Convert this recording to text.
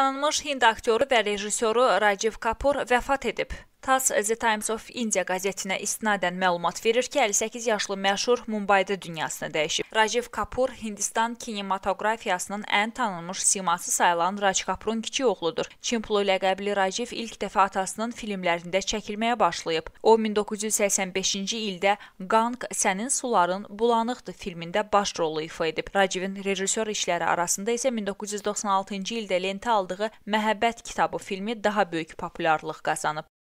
Tanınmış hind aktyoru və rejissoru Raciv Kapur vəfat edib. TASS eh, The Times of India qəzetinə istinadən məlumat verir ki, 58 yaşlı məşhur Mumbayda dünyasını dəyişib. Rajiv Kapur Hindistan kinematografiyasının ən tanınmış siması sayılan Raj Kapurun kiçik oğludur. Çimplu ləqəbli Rajiv ilk dəfə atasının filmlərində çəkilməyə başlayıb. O 1985-ci ildə Gang sənin suların bulanıqdır filmində baş rolu ifa edib. Rajivin rejissor işləri arasında isə 1996-cı ildə lentə aldığı Məhəbbət kitabı filmi daha böyük populyarlıq qazanıb.